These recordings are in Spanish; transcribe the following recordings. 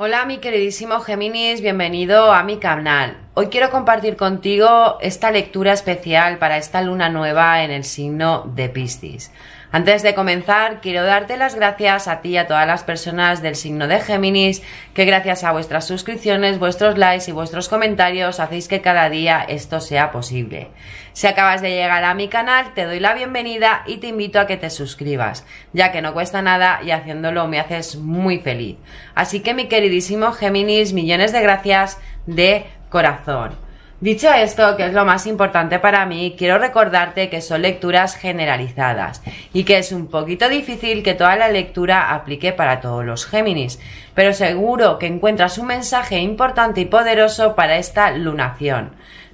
Hola mi queridísimo Géminis, bienvenido a mi canal. Hoy quiero compartir contigo esta lectura especial para esta luna nueva en el signo de Piscis. Antes de comenzar, quiero darte las gracias a ti y a todas las personas del signo de Géminis, que gracias a vuestras suscripciones, vuestros likes y vuestros comentarios hacéis que cada día esto sea posible. Si acabas de llegar a mi canal, te doy la bienvenida y te invito a que te suscribas, ya que no cuesta nada y haciéndolo me haces muy feliz. Así que mi queridísimo Géminis, millones de gracias de corazón. Dicho esto, que es lo más importante para mí, quiero recordarte que son lecturas generalizadas y que es un poquito difícil que toda la lectura aplique para todos los Géminis, pero seguro que encuentras un mensaje importante y poderoso para esta lunación.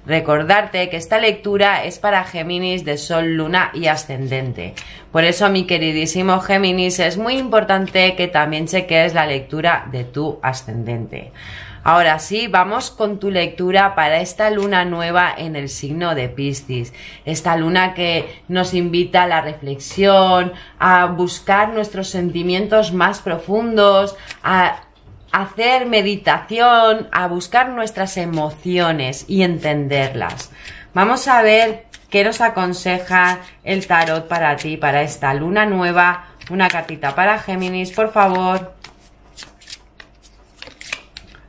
Recordarte que esta lectura es para Géminis de Sol, Luna y Ascendente. Por eso, mi queridísimo Géminis, es muy importante que también cheques la lectura de tu ascendente. Ahora sí, vamos con tu lectura para esta luna nueva en el signo de Piscis. Esta luna que nos invita a la reflexión, a buscar nuestros sentimientos más profundos, a hacer meditación, a buscar nuestras emociones y entenderlas. Vamos a ver qué nos aconseja el tarot para ti, para esta luna nueva. Una cartita para Géminis, por favor.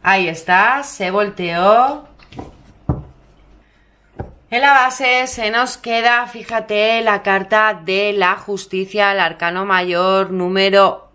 Ahí está, se volteó. En la base se nos queda, fíjate, la carta de la justicia, el arcano mayor número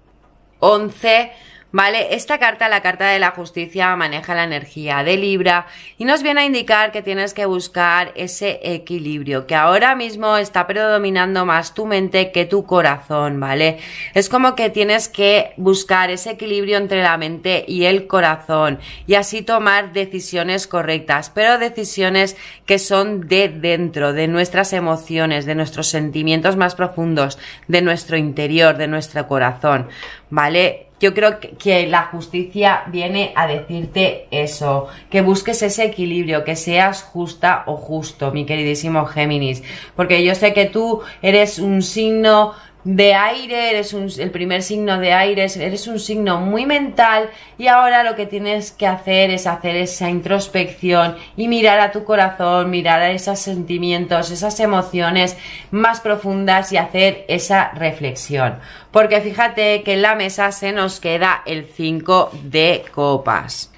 11 ¿Vale? Esta carta, la carta de la justicia, maneja la energía de Libra y nos viene a indicar que tienes que buscar ese equilibrio, que ahora mismo está predominando más tu mente que tu corazón, ¿vale? Es como que tienes que buscar ese equilibrio entre la mente y el corazón y así tomar decisiones correctas, pero decisiones que son de dentro, de nuestras emociones, de nuestros sentimientos más profundos, de nuestro interior, de nuestro corazón, ¿vale? Yo creo que, la justicia viene a decirte eso, que busques ese equilibrio, que seas justa o justo, mi queridísimo Géminis, porque yo sé que tú eres un signo de aire, eres el primer signo de aire, eres un signo muy mental y ahora lo que tienes que hacer es hacer esa introspección y mirar a tu corazón, mirar a esos sentimientos, esas emociones más profundas y hacer esa reflexión. Porque fíjate que en la mesa se nos queda el 5 de copas.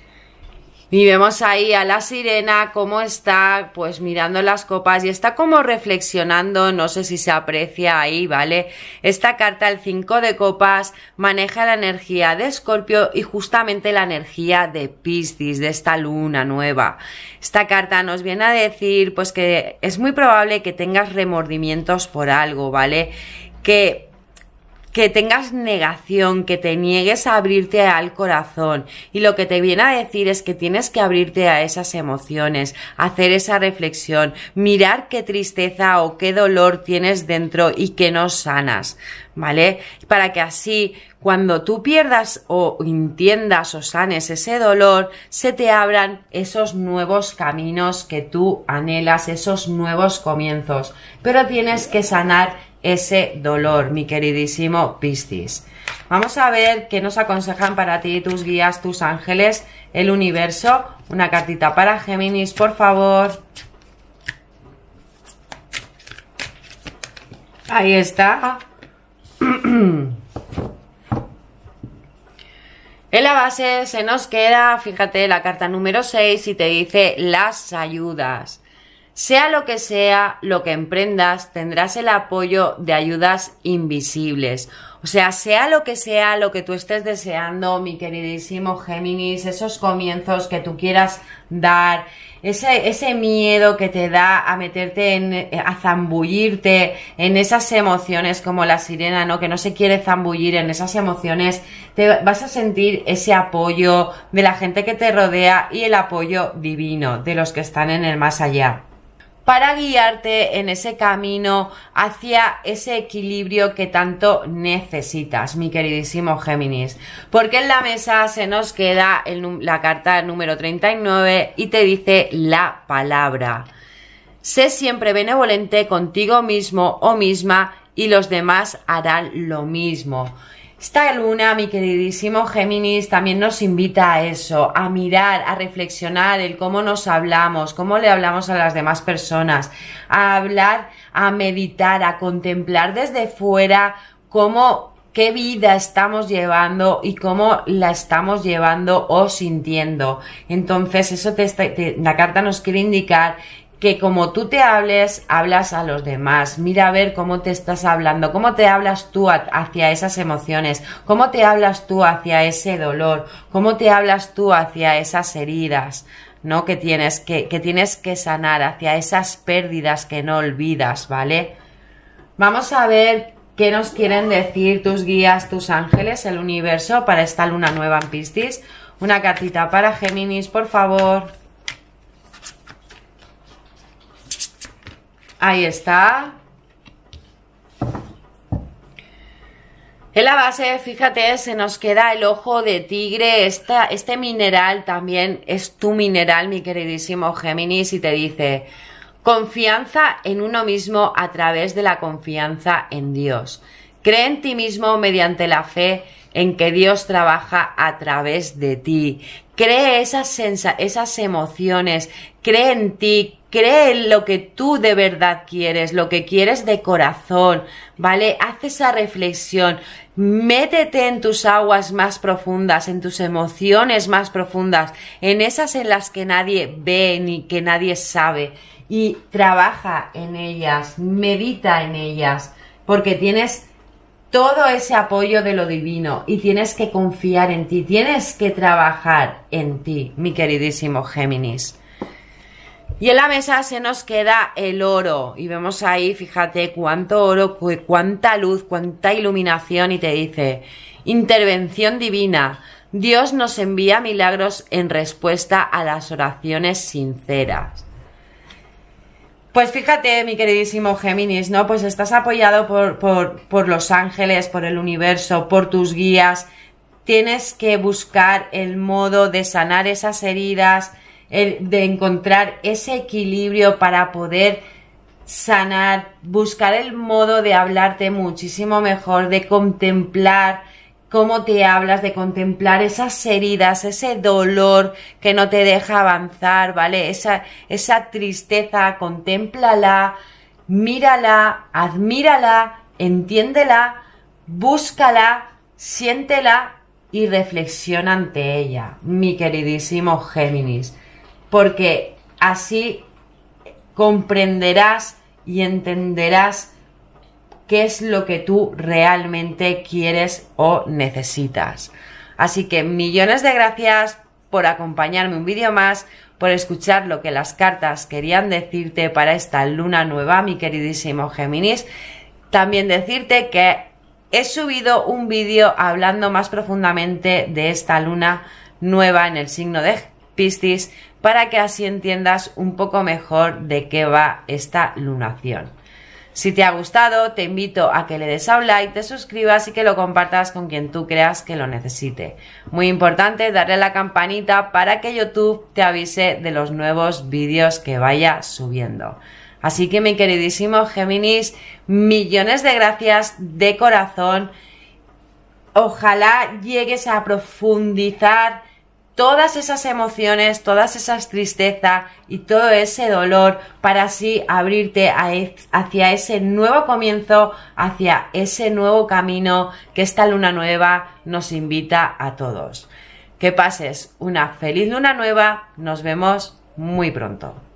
Y vemos ahí a la sirena cómo está, pues mirando las copas y está como reflexionando, no sé si se aprecia ahí, ¿vale? Esta carta, el 5 de copas, maneja la energía de Escorpio y justamente la energía de Piscis, de esta luna nueva. Esta carta nos viene a decir, pues que es muy probable que tengas remordimientos por algo, ¿vale? Que que tengas negación, que te niegues a abrirte al corazón. Y lo que te viene a decir es que tienes que abrirte a esas emociones, hacer esa reflexión, mirar qué tristeza o qué dolor tienes dentro y que no sanas, ¿vale? Para que así cuando tú pierdas o entiendas o sanes ese dolor, se te abran esos nuevos caminos que tú anhelas, esos nuevos comienzos. Pero tienes que sanar ese dolor, mi queridísimo Piscis. Vamos a ver qué nos aconsejan para ti, tus guías, tus ángeles, el universo. Una cartita para Géminis, por favor. Ahí está. En la base se nos queda, fíjate, la carta número 6 y te dice las ayudas. Sea lo que sea, lo que emprendas, tendrás el apoyo de ayudas invisibles. O sea, sea lo que sea, lo que tú estés deseando, mi queridísimo Géminis, esos comienzos que tú quieras dar, ese, ese miedo que te da a meterte en, eh, a zambullirte en esas emociones como la sirena, ¿no? Que no se quiere zambullir en esas emociones, te vas a sentir ese apoyo de la gente que te rodea y el apoyo divino de los que están en el más allá para guiarte en ese camino hacia ese equilibrio que tanto necesitas, mi queridísimo Géminis. Porque en la mesa se nos queda la carta número 39 y te dice la palabra. Sé siempre benevolente contigo mismo o misma y los demás harán lo mismo. Esta luna, mi queridísimo Géminis, también nos invita a eso, a mirar, a reflexionar el cómo nos hablamos, cómo le hablamos a las demás personas, a hablar, a meditar, a contemplar desde fuera cómo qué vida estamos llevando y cómo la estamos llevando o sintiendo. Entonces, eso la carta nos quiere indicar que como tú te hables, hablas a los demás. Mira a ver cómo te estás hablando, cómo te hablas tú hacia esas emociones, cómo te hablas tú hacia ese dolor, cómo te hablas tú hacia esas heridas, ¿no? Que tienes que, que tienes que sanar, hacia esas pérdidas que no olvidas, ¿vale? Vamos a ver qué nos quieren decir tus guías, tus ángeles, el universo para esta luna nueva en Piscis. Una cartita para Géminis, por favor. Ahí está. En la base, fíjate, se nos queda el ojo de tigre. este mineral también es tu mineral, mi queridísimo Géminis, y te dice, confianza en uno mismo a través de la confianza en Dios. Cree en ti mismo mediante la fe en que Dios trabaja a través de ti. Cree esas, esas emociones, cree en ti, cree lo que tú de verdad quieres, lo que quieres de corazón, ¿vale? Haz esa reflexión, métete en tus aguas más profundas, en tus emociones más profundas, en esas en las que nadie ve ni que nadie sabe y trabaja en ellas, medita en ellas, porque tienes todo ese apoyo de lo divino y tienes que confiar en ti, tienes que trabajar en ti, mi queridísimo Géminis. Y en la mesa se nos queda el oro. Y vemos ahí, fíjate, cuánto oro, cuánta luz, cuánta iluminación. Y te dice, intervención divina. Dios nos envía milagros en respuesta a las oraciones sinceras. Pues fíjate, mi queridísimo Géminis, ¿no? Pues estás apoyado por, por los ángeles, por el universo, por tus guías. Tienes que buscar el modo de sanar esas heridas, de encontrar ese equilibrio para poder sanar, buscar el modo de hablarte muchísimo mejor, de contemplar cómo te hablas, de contemplar esas heridas, ese dolor que no te deja avanzar, ¿vale? Esa, esa tristeza, contémplala, mírala, admírala, entiéndela, búscala, siéntela y reflexiona ante ella, mi queridísimo Géminis porque así comprenderás y entenderás qué es lo que tú realmente quieres o necesitas. Así que millones de gracias por acompañarme un vídeo más, por escuchar lo que las cartas querían decirte para esta luna nueva, mi queridísimo Géminis. También decirte que he subido un vídeo hablando más profundamente de esta luna nueva en el signo de Piscis, para que así entiendas un poco mejor de qué va esta lunación. Si te ha gustado, te invito a que le des a un like, te suscribas y que lo compartas con quien tú creas que lo necesite. Muy importante, darle a la campanita para que YouTube te avise de los nuevos vídeos que vaya subiendo. Así que mi queridísimo Géminis, millones de gracias de corazón. Ojalá llegues a profundizar todas esas emociones, todas esas tristezas y todo ese dolor para así abrirte e, hacia ese nuevo comienzo, hacia ese nuevo camino que esta luna nueva nos invita a todos. Que pases una feliz luna nueva, nos vemos muy pronto.